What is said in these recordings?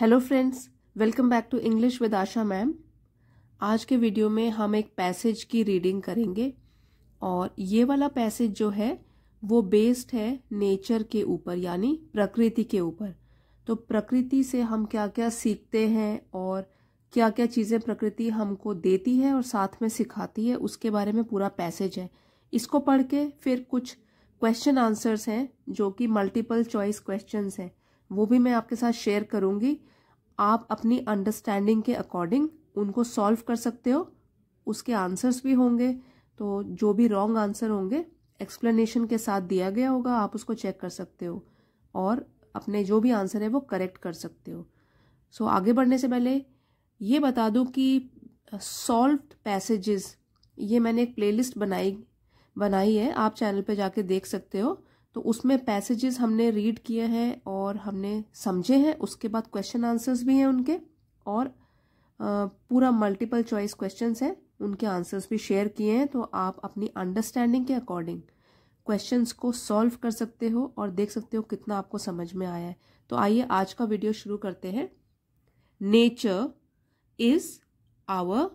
Hello friends welcome back to English with Asha ma'am आज के video में हम एक पैसेज की रीडिंग करेंगे और ये वाला पैसेज जो है वो बेस्ड है नेचर के ऊपर यानी प्रकृति के ऊपर तो प्रकृति से हम क्या क्या सीखते हैं और क्या क्या चीज़ें प्रकृति हमको देती है और साथ में सिखाती है उसके बारे में पूरा पैसेज है इसको पढ़ के फिर कुछ क्वेश्चन आंसर्स हैं जो कि मल्टीपल चॉइस क्वेश्चंस हैं वो भी मैं आपके साथ शेयर करूँगी आप अपनी अंडरस्टैंडिंग के अकॉर्डिंग उनको सॉल्व कर सकते हो उसके आंसर्स भी होंगे तो जो भी रॉन्ग आंसर होंगे एक्सप्लेनेशन के साथ दिया गया होगा आप उसको चेक कर सकते हो और अपने जो भी आंसर है वो करेक्ट कर सकते हो सो so, आगे बढ़ने से पहले ये बता दूं कि सॉल्व uh, पैसेजेस ये मैंने एक प्लेलिस्ट बनाई बनाई है आप चैनल पे जाके देख सकते हो तो उसमें पैसेजेस हमने रीड किए हैं और हमने समझे हैं उसके बाद क्वेश्चन आंसर्स भी हैं उनके और पूरा मल्टीपल चॉइस क्वेश्चंस हैं उनके आंसर्स भी शेयर किए हैं तो आप अपनी अंडरस्टैंडिंग के अकॉर्डिंग क्वेश्चंस को सॉल्व कर सकते हो और देख सकते हो कितना आपको समझ में आया है तो आइए आज का वीडियो शुरू करते हैं nature is our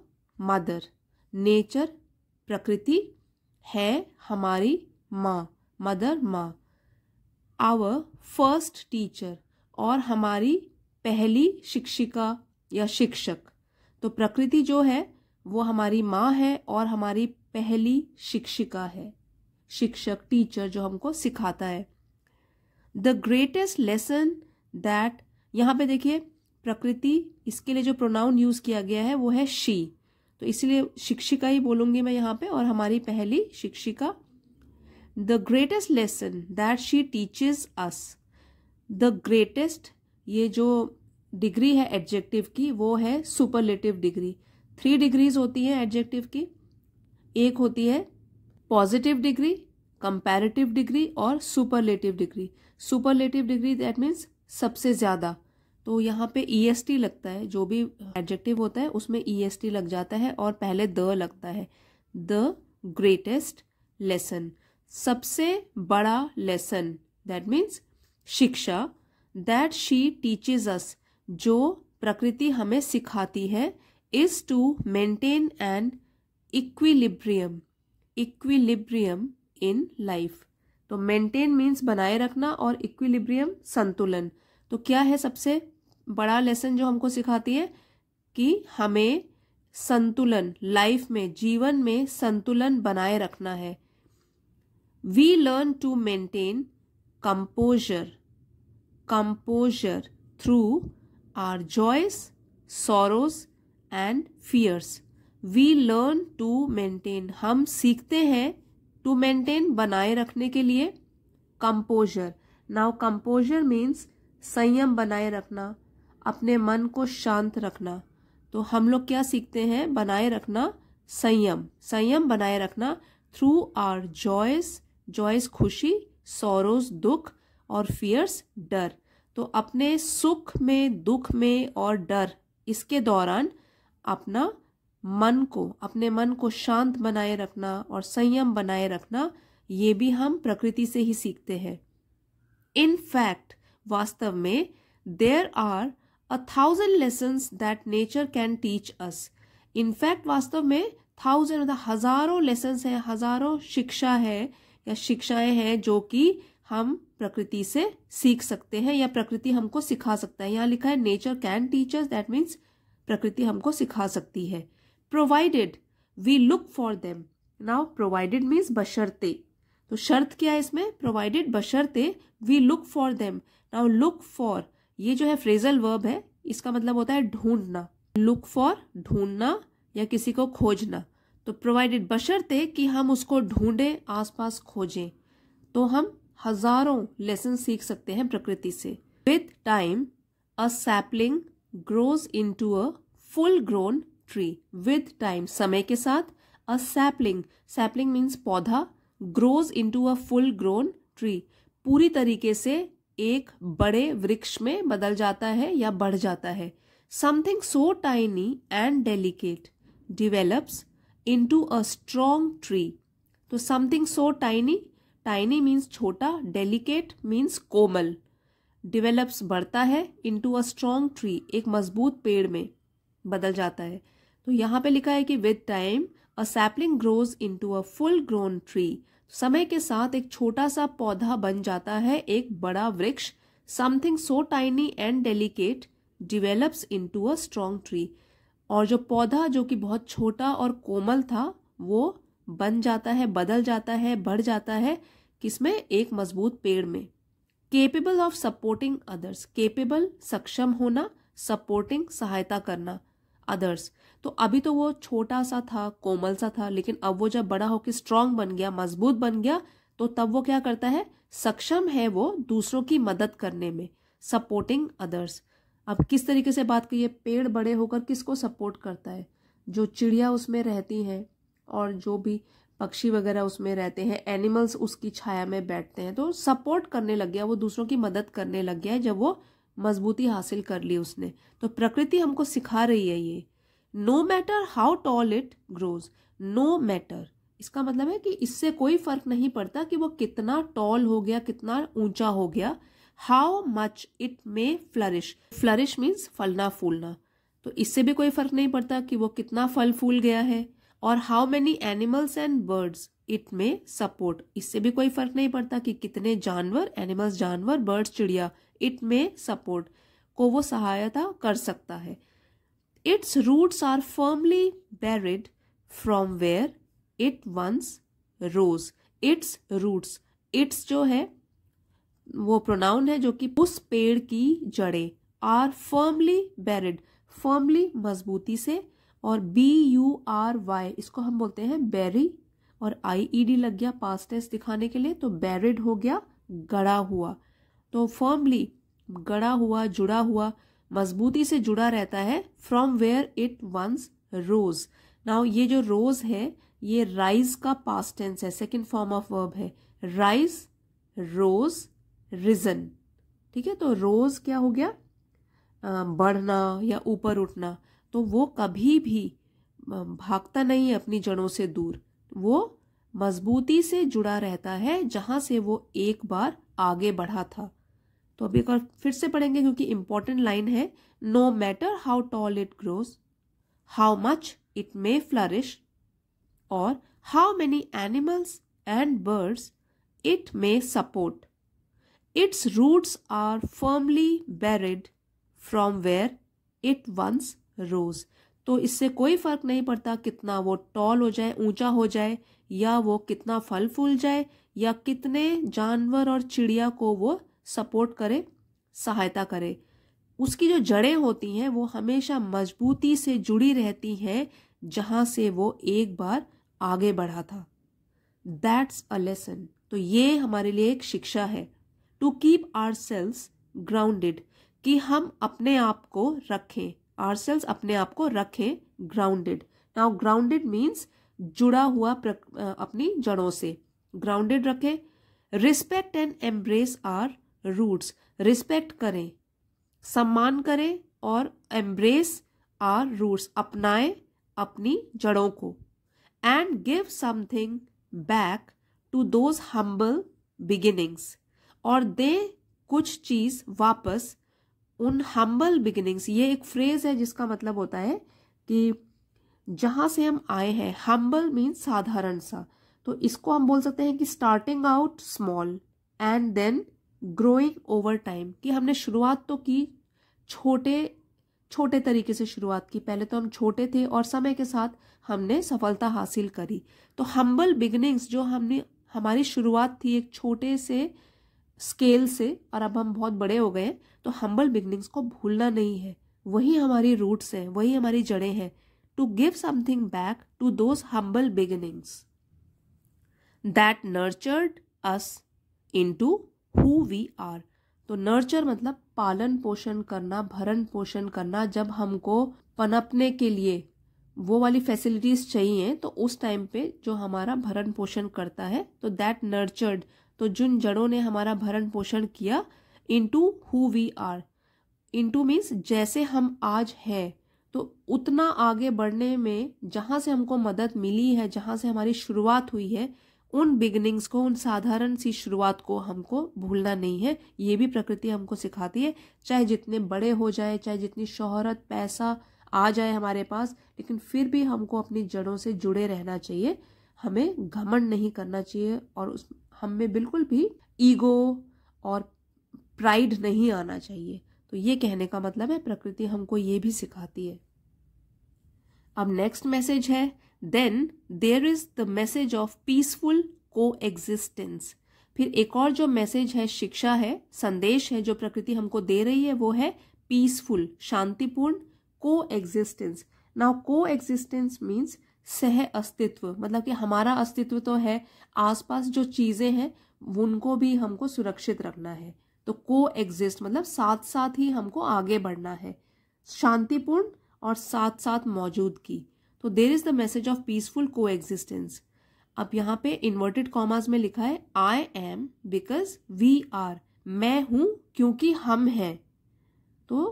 mother nature प्रकृति है हमारी माँ मदर माँ आवर फर्स्ट टीचर और हमारी पहली शिक्षिका या शिक्षक तो प्रकृति जो है वो हमारी माँ है और हमारी पहली शिक्षिका है शिक्षक टीचर जो हमको सिखाता है द ग्रेटेस्ट लेसन दैट यहाँ पे देखिए प्रकृति इसके लिए जो प्रोनाउन यूज किया गया है वो है शी तो इसलिए शिक्षिका ही बोलूंगी मैं यहाँ पे और हमारी पहली शिक्षिका the greatest lesson that she teaches us the greatest ये जो डिग्री है एडजेक्टिव की वो है सुपरलेटिव डिग्री थ्री डिग्रीज होती है एडजेक्टिव की एक होती है पॉजिटिव डिग्री कंपैरेटिव डिग्री और superlative degree superlative degree that means सबसे ज़्यादा तो यहाँ पे ई एस टी लगता है जो भी एडजेक्टिव होता है उसमें ई एस टी लग जाता है और पहले द लगता है द ग्रेटेस्ट लेसन सबसे बड़ा लेसन दैट मीन्स शिक्षा दैट शी टीचेज अस जो प्रकृति हमें सिखाती है is to maintain an equilibrium equilibrium in life तो मेंटेन मीन्स बनाए रखना और इक्विलिब्रियम संतुलन तो क्या है सबसे बड़ा लेसन जो हमको सिखाती है कि हमें संतुलन लाइफ में जीवन में संतुलन बनाए रखना है we learn to maintain composure composure through our joys sorrows and fears we learn to maintain hum seekhte hain to maintain banaye rakhne ke liye composure now composure means संयम बनाए रखना अपने मन को शांत रखना तो हम लोग क्या सीखते हैं बनाए रखना संयम संयम बनाए रखना थ्रू आर जॉयस जॉयस खुशी सोरोज दुख और फियर्स डर तो अपने सुख में दुख में और डर इसके दौरान अपना मन को अपने मन को शांत बनाए रखना और संयम बनाए रखना ये भी हम प्रकृति से ही सीखते हैं इन फैक्ट वास्तव में there are a thousand lesson that nature can teach us in fact वास्तव में थाउजेंड मतलब हजारों लेसन्स हैं हजारों शिक्षा है या शिक्षाएं हैं जो कि हम प्रकृति से सीख सकते हैं या प्रकृति हमको सिखा सकता है यहाँ लिखा है nature can teachers that means प्रकृति हमको सिखा सकती है provided we look for them now provided means बशर्ते तो शर्त क्या है इसमें प्रोवाइडेड बशर्ते we look for them now look for ये जो है फ्रेजल वर्ब है इसका मतलब होता है ढूंढना लुक फॉर ढूंढना या किसी को खोजना तो प्रोवाइडेड बशर्ते कि हम उसको ढूंढें आसपास खोजें तो हम हजारों लेसन सीख सकते हैं प्रकृति से with time a sapling grows into a full grown tree with time समय के साथ अ सैपलिंग सैपलिंग मीन्स पौधा grows into a full grown tree पूरी तरीके से एक बड़े वृक्ष में बदल जाता है या बढ़ जाता है something so tiny and delicate develops into a strong tree तो something so tiny tiny means छोटा डेलीकेट मीन्स कोमल develops बढ़ता है इंटू अ strong ट्री एक मजबूत पेड़ में बदल जाता है तो यहाँ पे लिखा है कि with time a sapling grows into a full grown tree समय के साथ एक छोटा सा पौधा बन जाता है एक बड़ा वृक्ष something so tiny and delicate develops into a strong tree और जो पौधा जो कि बहुत छोटा और कोमल था वो बन जाता है बदल जाता है बढ़ जाता है किसमें एक मजबूत पेड़ में capable of supporting others capable सक्षम होना सपोर्टिंग सहायता करना अदर्स तो अभी तो वो छोटा सा था कोमल सा था लेकिन अब वो जब बड़ा होकर स्ट्रांग बन गया मजबूत बन गया तो तब वो क्या करता है सक्षम है वो दूसरों की मदद करने में सपोर्टिंग अदर्स अब किस तरीके से बात करिए पेड़ बड़े होकर किसको सपोर्ट करता है जो चिड़िया उसमें रहती हैं और जो भी पक्षी वगैरह उसमें रहते हैं एनिमल्स उसकी छाया में बैठते हैं तो सपोर्ट करने लग गया वो दूसरों की मदद करने लग गया है जब वो मजबूती हासिल कर ली उसने तो प्रकृति हमको सिखा रही है ये no matter how tall it grows no matter इसका मतलब है कि इससे कोई फर्क नहीं पड़ता कि वो कितना टॉल हो गया कितना ऊंचा हो गया how much it may flourish flourish means फलना फूलना तो इससे भी कोई फर्क नहीं पड़ता कि वो कितना फल फूल गया है और how many animals and birds it may support इससे भी कोई फर्क नहीं पड़ता कि कितने जानवर एनिमल्स जानवर बर्ड्स चिड़िया इट मे सपोर्ट को वो सहायता कर सकता है its roots are firmly buried from where it once rose its roots its जो है वो प्रोनाउन है जो कि उस पेड़ की जड़े आर फर्मली बेरिड फर्मली मजबूती से और बी यू आर वाई इसको हम बोलते हैं बेरी और आई ई डी लग गया पास टेस्ट दिखाने के लिए तो बेरिड हो गया गड़ा हुआ तो फर्मली गड़ा हुआ जुड़ा हुआ मजबूती से जुड़ा रहता है from where it once rose now ये जो रोज है ये राइज का पास टेंस है सेकेंड फॉर्म ऑफ वर्ब है राइज रोज रिजन ठीक है तो रोज क्या हो गया बढ़ना या ऊपर उठना तो वो कभी भी भागता नहीं अपनी जड़ों से दूर वो मजबूती से जुड़ा रहता है जहां से वो एक बार आगे बढ़ा था तो अभी एक बार फिर से पढ़ेंगे क्योंकि इंपॉर्टेंट लाइन है no matter how tall it grows how much it may flourish और how many animals and birds it may support Its roots are firmly buried from where it once rose. तो इससे कोई फर्क नहीं पड़ता कितना वो टॉल हो जाए ऊंचा हो जाए या वो कितना फल फूल जाए या कितने जानवर और चिड़िया को वो सपोर्ट करे सहायता करे उसकी जो जड़ें होती हैं वो हमेशा मजबूती से जुड़ी रहती हैं जहाँ से वो एक बार आगे बढ़ा था दैट्स अ लेसन तो ये हमारे लिए एक शिक्षा है to keep ourselves grounded कि हम अपने आप को रखें आर सेल्स अपने आप को रखें ग्राउंडेड नाउ ग्राउंडेड मीन्स जुड़ा हुआ अपनी जड़ों से ग्राउंडेड रखें respect and embrace our roots respect करें सम्मान करें और एम्ब्रेस आर रूट्स अपनाएं अपनी जड़ों को and give something back to those humble beginnings और दे कुछ चीज वापस उन हम्बल बिगिनिंग्स ये एक फ्रेज है जिसका मतलब होता है कि जहां से हम आए हैं हम्बल मीन्स साधारण सा तो इसको हम बोल सकते हैं कि starting out small and then growing over time कि हमने शुरुआत तो की छोटे छोटे तरीके से शुरुआत की पहले तो हम छोटे थे और समय के साथ हमने सफलता हासिल करी तो हम्बल बिगनिंग्स जो हमने हमारी शुरुआत थी एक छोटे से स्केल से और अब हम बहुत बड़े हो गए हैं तो हम्बल बिगनिंग्स को भूलना नहीं है वही हमारी रूट्स हैं वही हमारी जड़ें हैं to give something back to those humble beginnings that nurtured us into who we are तो नर्चर मतलब पालन पोषण करना भरण पोषण करना जब हमको पनपने के लिए वो वाली फैसिलिटीज चाहिए तो उस टाइम पे जो हमारा भरण पोषण करता है तो दैट नर्चर्ड तो जिन जड़ों ने हमारा भरण पोषण किया into who we are into means जैसे हम आज हैं तो उतना आगे बढ़ने में जहाँ से हमको मदद मिली है जहाँ से हमारी शुरुआत हुई है उन बिगनिंग्स को उन साधारण सी शुरुआत को हमको भूलना नहीं है ये भी प्रकृति हमको सिखाती है चाहे जितने बड़े हो जाए चाहे जितनी शोहरत पैसा आ जाए हमारे पास लेकिन फिर भी हमको अपनी जड़ों से जुड़े रहना चाहिए हमें घमंड नहीं करना चाहिए और उस हम में बिल्कुल भी ईगो और प्राइड नहीं आना चाहिए तो ये कहने का मतलब है प्रकृति हमको ये भी सिखाती है अब नेक्स्ट मैसेज है then there is the message of peaceful coexistence फिर एक और जो मैसेज है शिक्षा है संदेश है जो प्रकृति हमको दे रही है वो है पीसफुल शांतिपूर्ण coexistence now coexistence means सह अस्तित्व मतलब कि हमारा अस्तित्व तो है आसपास जो चीज़ें हैं उनको भी हमको सुरक्षित रखना है तो को एग्जिस्ट मतलब साथ साथ ही हमको आगे बढ़ना है शांतिपूर्ण और साथ साथ मौजूद की तो there is the message of peaceful coexistence अब यहाँ पे इन्वर्टेड कॉमास में लिखा है I am because we are मैं हूं क्योंकि हम हैं तो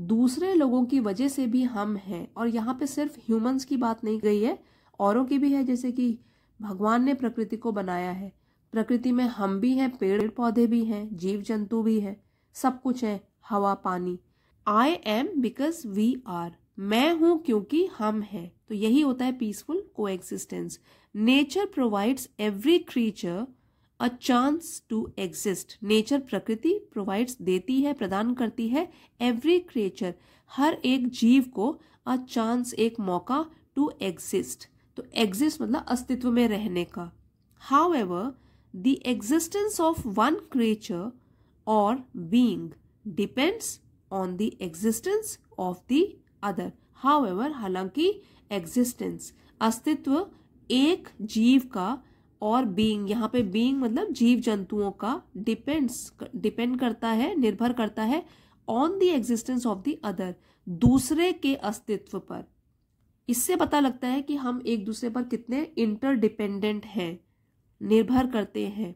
दूसरे लोगों की वजह से भी हम हैं और यहाँ पे सिर्फ ह्यूमंस की बात नहीं गई है औरों की भी है जैसे कि भगवान ने प्रकृति को बनाया है प्रकृति में हम भी हैं पेड़ पौधे भी हैं जीव जंतु भी हैं सब कुछ है हवा पानी I am because we are मैं हूं क्योंकि हम हैं तो यही होता है पीसफुल को nature provides every creature a chance to exist nature प्रकृति प्रोवाइड्स देती है प्रदान करती है एवरी क्रिएचर हर एक जीव को अ चांस एक मौका टू एग्जिस्ट तो एग्जिस्ट मतलब अस्तित्व में रहने का however the existence of one creature और being depends on the existence of the other however हालांकि एग्जिस्टेंस अस्तित्व एक जीव का और बीइंग यहाँ पे बीइंग मतलब जीव जंतुओं का डिपेंड्स डिपेंड करता है निर्भर करता है on the existence of the other दूसरे के अस्तित्व पर इससे पता लगता है कि हम एक दूसरे पर कितने इंटरडिपेंडेंट हैं निर्भर करते हैं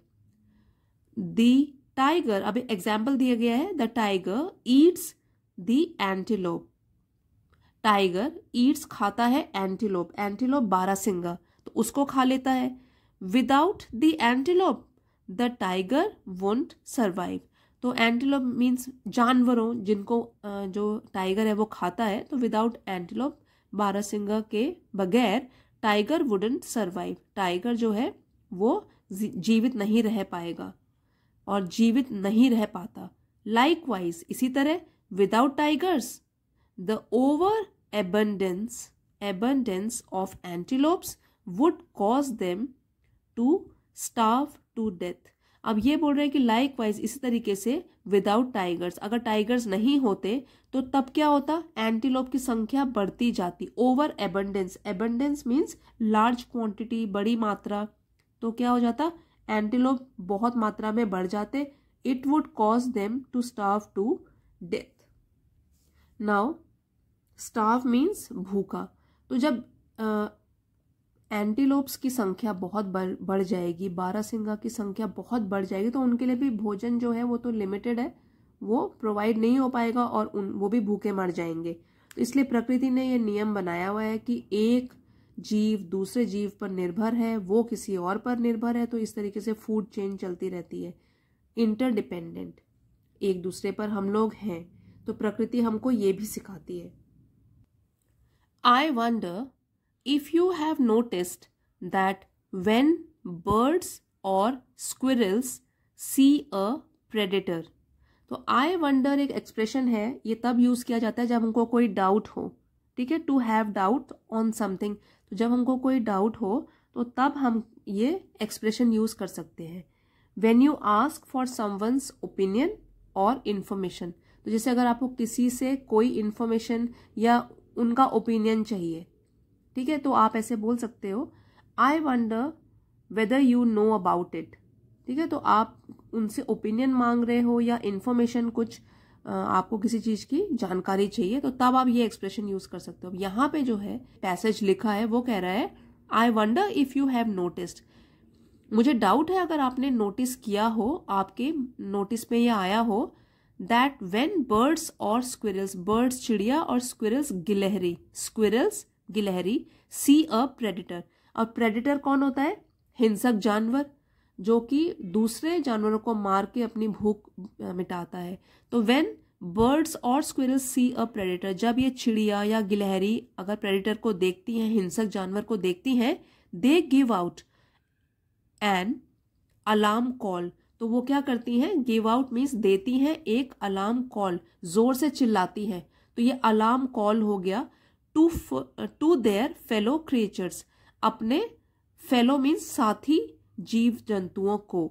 दी टाइगर अभी एग्जाम्पल दिया गया है the tiger eats the antelope tiger eats खाता है एंटीलोप एंटीलोप बारह सिंगा तो उसको खा लेता है without the antelope the tiger won't survive तो एंटीलोप मीन्स जानवरों जिनको जो टाइगर है वो खाता है तो विदाउट एंटीलोप सिंह के बगैर टाइगर वुडेंट सर्वाइव टाइगर जो है वो जीवित नहीं रह पाएगा और जीवित नहीं रह पाता लाइकवाइज इसी तरह without tigers the over abundance abundance of antelopes would cause them to starve to death अब ये बोल रहे हैं कि लाइक वाइज इसी तरीके से विदाउट टाइगर्स अगर टाइगर्स नहीं होते तो तब क्या होता एंटीलोप की संख्या बढ़ती जाती over abundance abundance means large quantity बड़ी मात्रा तो क्या हो जाता एंटीलोप बहुत मात्रा में बढ़ जाते it would cause them to starve to death now starve means भूखा तो जब एंटीलोप्स की संख्या बहुत बढ़ बढ़ जाएगी सिंगा की संख्या बहुत बढ़ जाएगी तो उनके लिए भी भोजन जो है वो तो लिमिटेड है वो प्रोवाइड नहीं हो पाएगा और उन वो भी भूखे मर जाएंगे तो इसलिए प्रकृति ने ये नियम बनाया हुआ है कि एक जीव दूसरे जीव पर निर्भर है वो किसी और पर निर्भर है तो इस तरीके से फूड चेन चलती रहती है इंटरडिपेंडेंट एक दूसरे पर हम लोग हैं तो प्रकृति हमको ये भी सिखाती है I wonder if you have noticed that when birds or squirrels see a predator तो आई वंडर एक एक्सप्रेशन है ये तब यूज़ किया जाता है जब हमको कोई डाउट हो ठीक है to have doubt on something तो जब हमको कोई डाउट हो तो तब हम ये एक्सप्रेशन यूज़ कर सकते हैं when you ask for someone's opinion और इन्फॉर्मेशन तो जैसे अगर आपको किसी से कोई इन्फॉर्मेशन या उनका ओपिनियन चाहिए ठीक है तो आप ऐसे बोल सकते हो I wonder whether you know about it ठीक है तो आप उनसे ओपिनियन मांग रहे हो या इन्फॉर्मेशन कुछ आपको किसी चीज की जानकारी चाहिए तो तब आप ये एक्सप्रेशन यूज कर सकते हो यहां पे जो है पैसेज लिखा है वो कह रहा है I wonder if you have noticed मुझे डाउट है अगर आपने नोटिस किया हो आपके नोटिस में यह आया हो दैट वेन बर्ड्स और स्क्विरल्स बर्ड्स चिड़िया और स्क्विरल्स गिलहरी स्क्विरल्स गिलहरी सी अ प्रेडिटर और प्रेडिटर कौन होता है हिंसक जानवर जो कि दूसरे जानवरों को मार के अपनी भूख मिटाता है तो वेन बर्ड्स और स्क्विरल्स सी अ प्रेडिटर जब ये चिड़िया या गिलहरी अगर प्रेडिटर को देखती हैं हिंसक जानवर को देखती हैं they give out an alarm call तो वो क्या करती हैं गिव आउट मीन्स देती हैं एक अलार्म कॉल जोर से चिल्लाती हैं तो ये अलार्म कॉल हो गया to to their fellow creatures अपने फेलो मीन्स साथी जीव जंतुओं को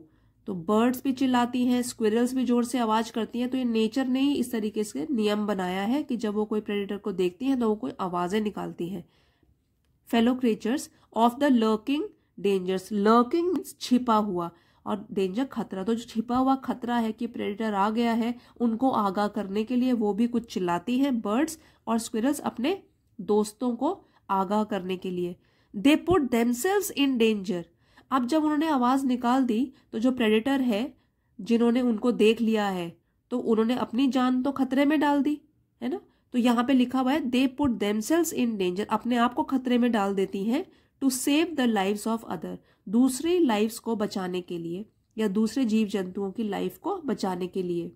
तो बर्ड्स भी चिल्लाती हैं स्क्विरल्स भी जोर से आवाज करती हैं तो ये नेचर ने ही इस तरीके से नियम बनाया है कि जब वो कोई प्रेडेटर को देखती हैं तो वो कोई आवाजें निकालती हैं fellow creatures of the lurking dangers lurking means छिपा हुआ और डेंजर खतरा तो जो छिपा हुआ खतरा है कि प्रेडेटर आ गया है उनको आगाह करने के लिए वो भी कुछ चिल्लाती हैं बर्ड्स और स्क्विरल्स अपने दोस्तों को आगाह करने के लिए they put themselves in danger अब जब उन्होंने आवाज़ निकाल दी तो जो प्रेडेटर है जिन्होंने उनको देख लिया है तो उन्होंने अपनी जान तो खतरे में डाल दी है ना तो यहाँ पे लिखा हुआ है they put themselves in danger अपने आप को खतरे में डाल देती हैं to save the lives of other दूसरे लाइव्स को बचाने के लिए या दूसरे जीव जंतुओं की लाइफ को बचाने के लिए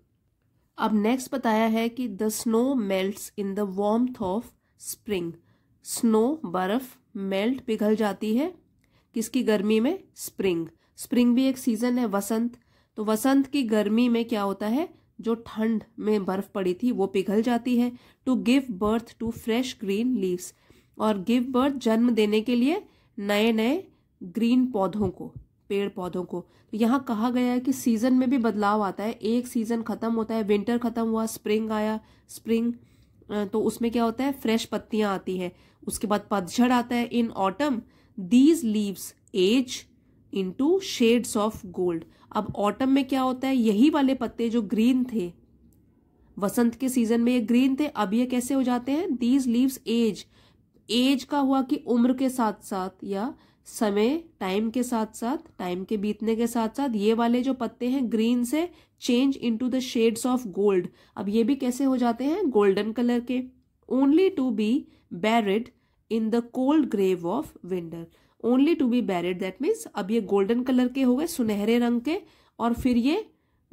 अब नेक्स्ट बताया है कि the snow melt in the warm of spring snow बर्फ मेल्ट पिघल जाती है किसकी गर्मी में स्प्रिंग स्प्रिंग भी एक सीजन है वसंत तो वसंत की गर्मी में क्या होता है जो ठंड में बर्फ पड़ी थी वो पिघल जाती है to give birth to fresh green leaves और गिव बर्थ जन्म देने के लिए नए नए ग्रीन पौधों को पेड़ पौधों को तो यहाँ कहा गया है कि सीजन में भी बदलाव आता है एक सीजन खत्म होता है विंटर खत्म हुआ स्प्रिंग आया स्प्रिंग तो उसमें क्या होता है फ्रेश पत्तियां आती है उसके बाद पतझड़ आता है in autumn these leaves age into shades of gold अब ऑटम में क्या होता है यही वाले पत्ते जो ग्रीन थे वसंत के सीजन में ये ग्रीन थे अब ये कैसे हो जाते हैं दीज लीव्स एज एज का हुआ कि उम्र के साथ साथ या समय टाइम के साथ साथ टाइम के बीतने के साथ साथ ये वाले जो पत्ते हैं ग्रीन से change into the shades of gold अब ये भी कैसे हो जाते हैं गोल्डन कलर के only to be buried in the cold grave of winter only to be buried that means अब ये गोल्डन कलर के हो गए सुनहरे रंग के और फिर ये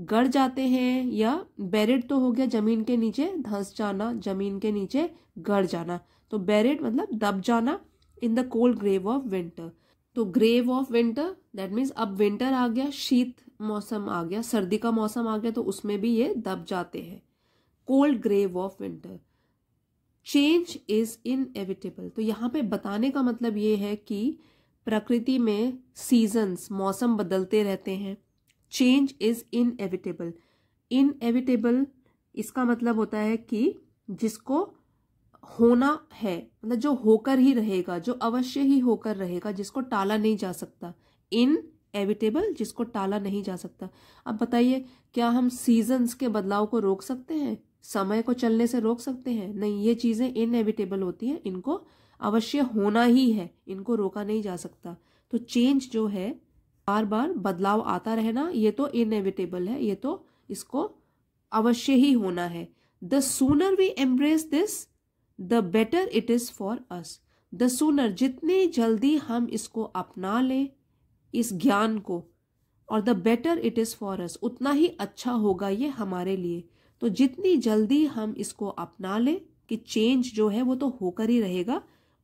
गड़ जाते हैं या बैरिड तो हो गया जमीन के नीचे धंस जाना जमीन के नीचे गड़ जाना तो बैरिड मतलब दब जाना in the cold grave of winter तो grave of winter that means अब विंटर आ गया शीत मौसम आ गया सर्दी का मौसम आ गया तो उसमें भी ये दब जाते हैं cold grave of winter change is inevitable तो यहाँ पे बताने का मतलब ये है कि प्रकृति में सीजन्स मौसम बदलते रहते हैं चेंज इज इनएविटेबल इनएविटेबल इसका मतलब होता है कि जिसको होना है मतलब जो होकर ही रहेगा जो अवश्य ही होकर रहेगा जिसको टाला नहीं जा सकता इन एविटेबल जिसको टाला नहीं जा सकता अब बताइए क्या हम सीजन्स के बदलाव को रोक सकते हैं समय को चलने से रोक सकते हैं नहीं ये चीज़ें इनएविटेबल होती हैं इनको अवश्य होना ही है इनको रोका नहीं जा सकता तो चेंज जो है बार बार बदलाव आता रहना ये तो इनएविटेबल है ये तो इसको अवश्य ही होना है the sooner we embrace this the better it is for us the sooner जितने जल्दी हम इसको अपना लें इस ज्ञान को और the better it is for us उतना ही अच्छा होगा ये हमारे लिए तो जितनी जल्दी हम इसको अपना लें कि चेंज जो है वो तो होकर ही रहेगा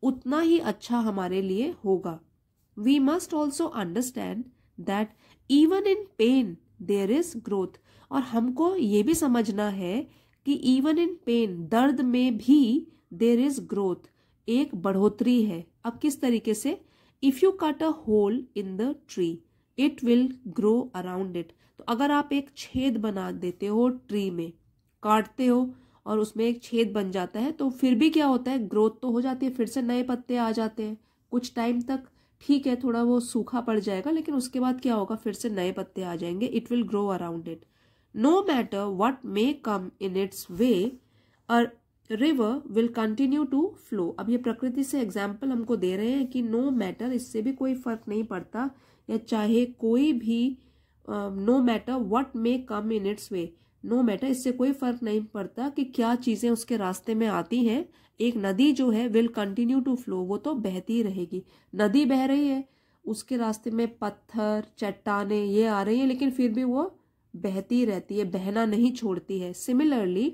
उतना ही अच्छा हमारे लिए होगा we must also understand that even in pain there is growth और हमको ये भी समझना है कि इवन इन पेन दर्द में भी देर इज ग्रोथ एक बढ़ोतरी है अब किस तरीके से if you cut a hole in the tree it will grow around it तो अगर आप एक छेद बना देते हो ट्री में काटते हो और उसमें एक छेद बन जाता है तो फिर भी क्या होता है ग्रोथ तो हो जाती है फिर से नए पत्ते आ जाते हैं कुछ टाइम तक ठीक है थोड़ा वो सूखा पड़ जाएगा लेकिन उसके बाद क्या होगा फिर से नए पत्ते आ जाएंगे it will grow around it no matter what may come in its way river will continue to flow अब ये प्रकृति से एग्जाम्पल हमको दे रहे हैं कि नो मैटर इससे भी कोई फर्क नहीं पड़ता या चाहे कोई भी no matter what may come in its way no matter इससे कोई फर्क नहीं पड़ता कि क्या चीज़ें उसके रास्ते में आती हैं एक नदी जो है विल कंटिन्यू टू फ्लो वो तो बहती रहेगी नदी बह रही है उसके रास्ते में पत्थर चट्टाने ये आ रही है लेकिन फिर भी वो बहती रहती है बहना नहीं छोड़ती है similarly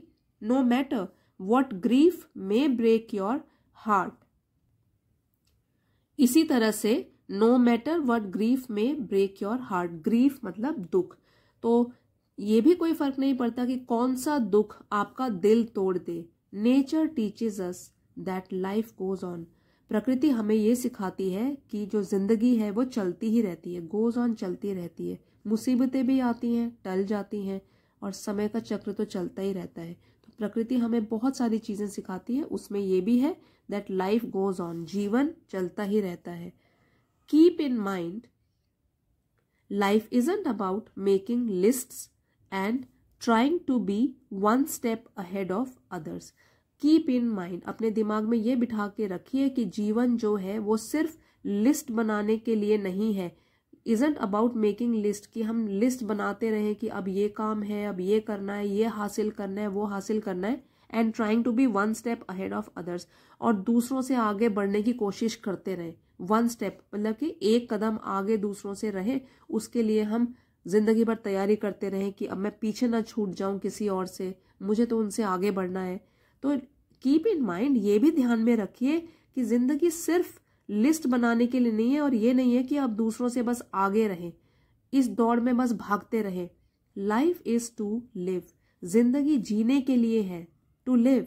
no matter what grief may break your heart इसी तरह से no matter what grief may break your heart grief मतलब दुख तो ये भी कोई फर्क नहीं पड़ता कि कौन सा दुख आपका दिल तोड़ दे nature teaches us that life goes on प्रकृति हमें ये सिखाती है कि जो जिंदगी है वो चलती ही रहती है गोज ऑन चलती रहती है मुसीबतें भी आती हैं टल जाती हैं और समय का चक्र तो चलता ही रहता है प्रकृति हमें बहुत सारी चीज़ें सिखाती है उसमें ये भी है दैट लाइफ गोज ऑन जीवन चलता ही रहता है keep in mind life is about making list and trying to be one step ahead of others keep in mind अपने दिमाग में ये बिठा के रखिए कि जीवन जो है वो सिर्फ लिस्ट बनाने के लिए नहीं है इजेंट अबाउट मेकिंग लिस्ट कि हम लिस्ट बनाते रहें कि अब ये काम है अब ये करना है ये हासिल करना है वो हासिल करना है and trying to be one step ahead of others और दूसरों से आगे बढ़ने की कोशिश करते रहें वन स्टेप मतलब कि एक कदम आगे दूसरों से रहे उसके लिए हम जिंदगी भर तैयारी करते रहें कि अब मैं पीछे ना छूट जाऊं किसी और से मुझे तो उनसे आगे बढ़ना है तो कीप इन माइंड ये भी ध्यान में रखिए कि जिंदगी सिर्फ लिस्ट बनाने के लिए नहीं है और ये नहीं है कि आप दूसरों से बस आगे रहें इस दौड़ में बस भागते रहें लाइफ इज टू लिव जिंदगी जीने के लिए है to live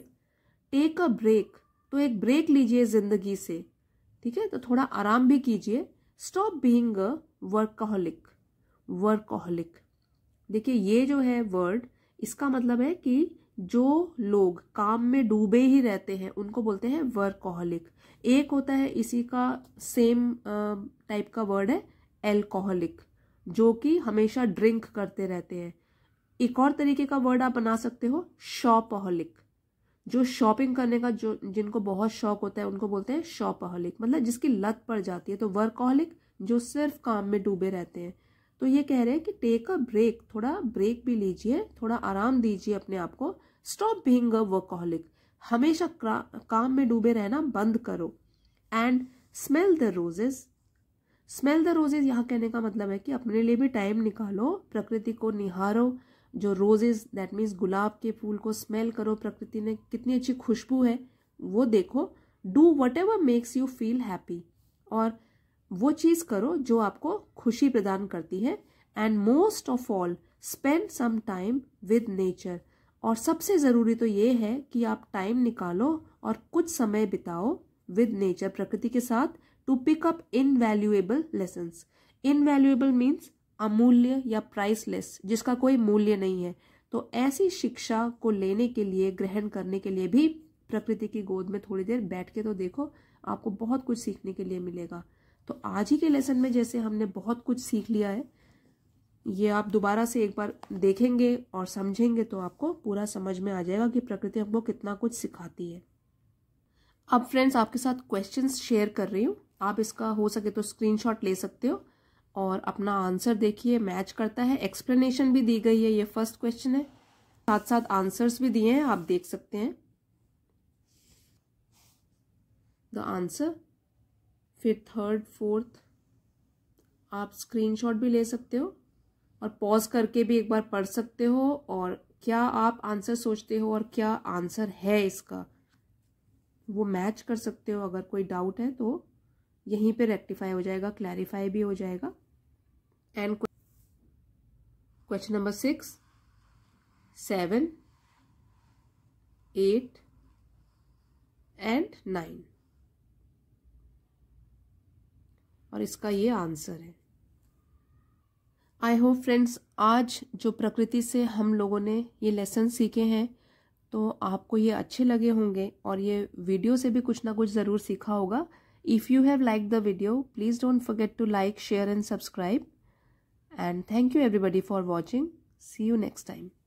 take a break तो एक ब्रेक लीजिए जिंदगी से ठीक है तो थोड़ा आराम भी कीजिए stop being a workaholic workaholic देखिए ये जो है वर्ड इसका मतलब है कि जो लोग काम में डूबे ही रहते हैं उनको बोलते हैं वर्कहोलिक एक होता है इसी का सेम टाइप का वर्ड है एल्कोहलिक जो कि हमेशा ड्रिंक करते रहते हैं एक और तरीके का वर्ड आप बना सकते हो शॉपहलिक जो शॉपिंग करने का जो जिनको बहुत शौक होता है उनको बोलते हैं शॉपहलिक मतलब जिसकी लत पड़ जाती है तो वर्कहलिक जो सिर्फ काम में डूबे रहते हैं तो ये कह रहे हैं कि टेक अ ब्रेक थोड़ा ब्रेक भी लीजिए थोड़ा आराम दीजिए अपने आप को स्टॉप बींग अ वर्कहलिक हमेशा काम में डूबे रहना बंद करो and smell the roses smell the roses यहाँ कहने का मतलब है कि अपने लिए भी टाइम निकालो प्रकृति को निहारो जो रोजेज दैट मीन्स गुलाब के फूल को स्मेल करो प्रकृति ने कितनी अच्छी खुशबू है वो देखो do whatever makes you feel happy और वो चीज़ करो जो आपको खुशी प्रदान करती है and most of all spend some time with nature और सबसे ज़रूरी तो ये है कि आप टाइम निकालो और कुछ समय बिताओ विद नेचर प्रकृति के साथ to pick up in lesson lessons valuable means अमूल्य या प्राइसलेस जिसका कोई मूल्य नहीं है तो ऐसी शिक्षा को लेने के लिए ग्रहण करने के लिए भी प्रकृति की गोद में थोड़ी देर बैठ के तो देखो आपको बहुत कुछ सीखने के लिए मिलेगा तो आज ही के लेसन में जैसे हमने बहुत कुछ सीख लिया है ये आप दोबारा से एक बार देखेंगे और समझेंगे तो आपको पूरा समझ में आ जाएगा कि प्रकृति हमको कितना कुछ सिखाती है अब फ्रेंड्स आपके साथ क्वेश्चंस शेयर कर रही हूँ आप इसका हो सके तो स्क्रीनशॉट ले सकते हो और अपना आंसर देखिए मैच करता है एक्सप्लेनेशन भी दी गई है ये फर्स्ट क्वेश्चन है साथ साथ आंसर्स भी दिए हैं आप देख सकते हैं द आंसर फिर थर्ड फोर्थ आप स्क्रीनशॉट भी ले सकते हो और पॉज करके भी एक बार पढ़ सकते हो और क्या आप आंसर सोचते हो और क्या आंसर है इसका वो मैच कर सकते हो अगर कोई डाउट है तो यहीं पे रेक्टिफाई हो जाएगा क्लैरिफाई भी हो जाएगा and question number six seven eight and nine और इसका ये आंसर है आई होप फ्रेंड्स आज जो प्रकृति से हम लोगों ने ये लेसन सीखे हैं तो आपको ये अच्छे लगे होंगे और ये वीडियो से भी कुछ ना कुछ ज़रूर सीखा होगा if you have like the video please don't forget to like share and subscribe and thank you everybody for watching see you next time